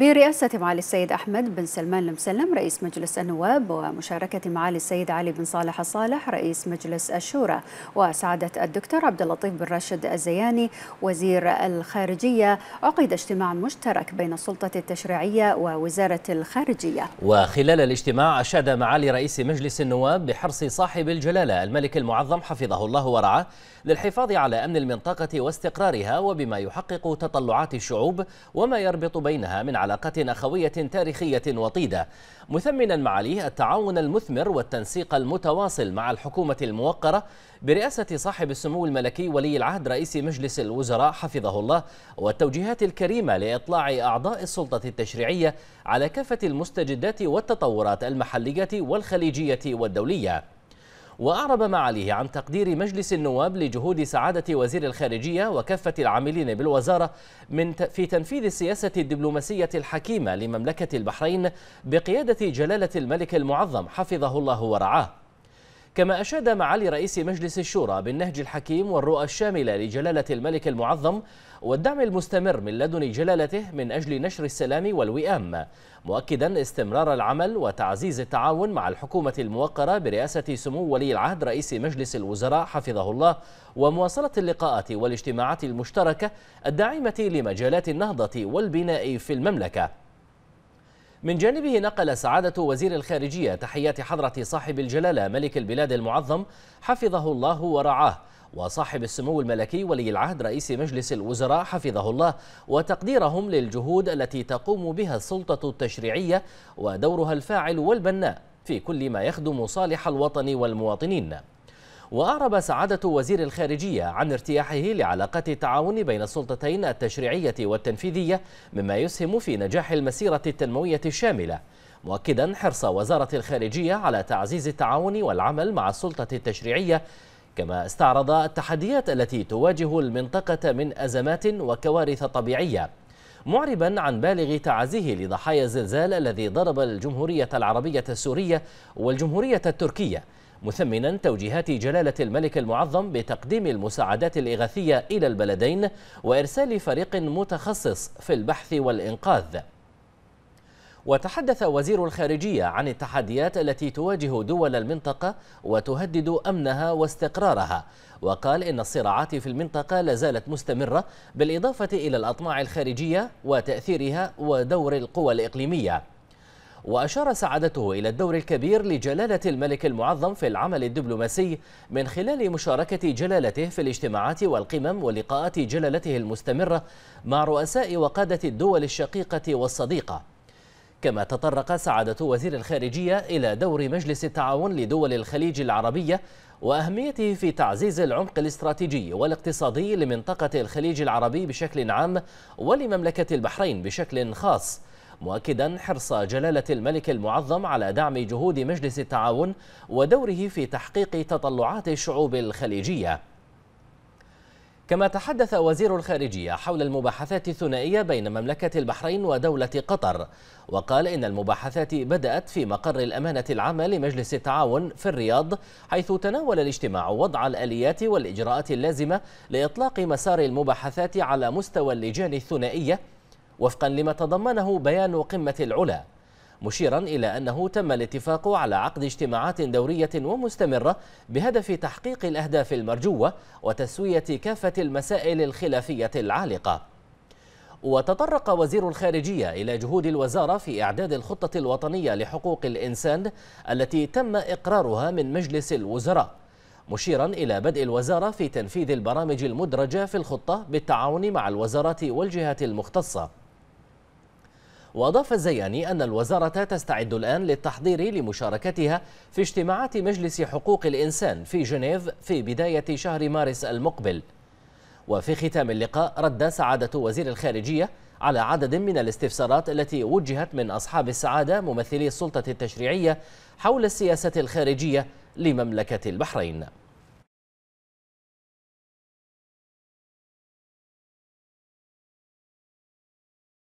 برئاسة معالي السيد أحمد بن سلمان المسلم رئيس مجلس النواب ومشاركة معالي السيد علي بن صالح الصالح رئيس مجلس الشورى وسعادة الدكتور عبد اللطيف بن راشد الزياني وزير الخارجية عقد اجتماع مشترك بين السلطة التشريعية ووزارة الخارجية وخلال الاجتماع أشاد معالي رئيس مجلس النواب بحرص صاحب الجلالة الملك المعظم حفظه الله ورعاه للحفاظ على أمن المنطقة واستقرارها وبما يحقق تطلعات الشعوب وما يربط بينها من علاقة أخوية تاريخية وطيدة مثمنا معاليه التعاون المثمر والتنسيق المتواصل مع الحكومة الموقرة برئاسة صاحب السمو الملكي ولي العهد رئيس مجلس الوزراء حفظه الله والتوجيهات الكريمة لإطلاع أعضاء السلطة التشريعية على كافة المستجدات والتطورات المحلية والخليجية والدولية وأعرب معاليه عن تقدير مجلس النواب لجهود سعادة وزير الخارجية وكافة العاملين بالوزارة من في تنفيذ السياسة الدبلوماسية الحكيمة لمملكة البحرين بقيادة جلالة الملك المعظم حفظه الله ورعاه كما أشاد معالي رئيس مجلس الشورى بالنهج الحكيم والرؤى الشاملة لجلالة الملك المعظم والدعم المستمر من لدن جلالته من أجل نشر السلام والوئام مؤكدا استمرار العمل وتعزيز التعاون مع الحكومة الموقرة برئاسة سمو ولي العهد رئيس مجلس الوزراء حفظه الله ومواصلة اللقاءات والاجتماعات المشتركة الداعمة لمجالات النهضة والبناء في المملكة من جانبه نقل سعادة وزير الخارجية تحيات حضرة صاحب الجلالة ملك البلاد المعظم حفظه الله ورعاه وصاحب السمو الملكي ولي العهد رئيس مجلس الوزراء حفظه الله وتقديرهم للجهود التي تقوم بها السلطة التشريعية ودورها الفاعل والبناء في كل ما يخدم صالح الوطن والمواطنين وأعرب سعادة وزير الخارجية عن ارتياحه لعلاقات التعاون بين السلطتين التشريعية والتنفيذية مما يسهم في نجاح المسيرة التنموية الشاملة مؤكدا حرص وزارة الخارجية على تعزيز التعاون والعمل مع السلطة التشريعية كما استعرض التحديات التي تواجه المنطقة من أزمات وكوارث طبيعية معربا عن بالغ تعزيه لضحايا الزلزال الذي ضرب الجمهورية العربية السورية والجمهورية التركية مثمنا توجيهات جلالة الملك المعظم بتقديم المساعدات الإغاثية إلى البلدين وإرسال فريق متخصص في البحث والإنقاذ وتحدث وزير الخارجية عن التحديات التي تواجه دول المنطقة وتهدد أمنها واستقرارها وقال إن الصراعات في المنطقة لازالت مستمرة بالإضافة إلى الأطماع الخارجية وتأثيرها ودور القوى الإقليمية وأشار سعادته إلى الدور الكبير لجلالة الملك المعظم في العمل الدبلوماسي من خلال مشاركة جلالته في الاجتماعات والقمم ولقاءات جلالته المستمرة مع رؤساء وقادة الدول الشقيقة والصديقة كما تطرق سعادة وزير الخارجية إلى دور مجلس التعاون لدول الخليج العربية وأهميته في تعزيز العمق الاستراتيجي والاقتصادي لمنطقة الخليج العربي بشكل عام ولمملكة البحرين بشكل خاص مؤكدا حرص جلالة الملك المعظم على دعم جهود مجلس التعاون ودوره في تحقيق تطلعات الشعوب الخليجية كما تحدث وزير الخارجية حول المباحثات الثنائية بين مملكة البحرين ودولة قطر وقال إن المباحثات بدأت في مقر الأمانة العامة لمجلس التعاون في الرياض حيث تناول الاجتماع وضع الآليات والإجراءات اللازمة لإطلاق مسار المباحثات على مستوى اللجان الثنائية وفقا لما تضمنه بيان قمة العلا مشيرا إلى أنه تم الاتفاق على عقد اجتماعات دورية ومستمرة بهدف تحقيق الأهداف المرجوة وتسوية كافة المسائل الخلافية العالقة وتطرق وزير الخارجية إلى جهود الوزارة في إعداد الخطة الوطنية لحقوق الإنسان التي تم إقرارها من مجلس الوزراء مشيرا إلى بدء الوزارة في تنفيذ البرامج المدرجة في الخطة بالتعاون مع الوزارات والجهات المختصة وأضاف الزياني أن الوزارة تستعد الآن للتحضير لمشاركتها في اجتماعات مجلس حقوق الإنسان في جنيف في بداية شهر مارس المقبل وفي ختام اللقاء رد سعادة وزير الخارجية على عدد من الاستفسارات التي وجهت من أصحاب السعادة ممثلي السلطة التشريعية حول السياسة الخارجية لمملكة البحرين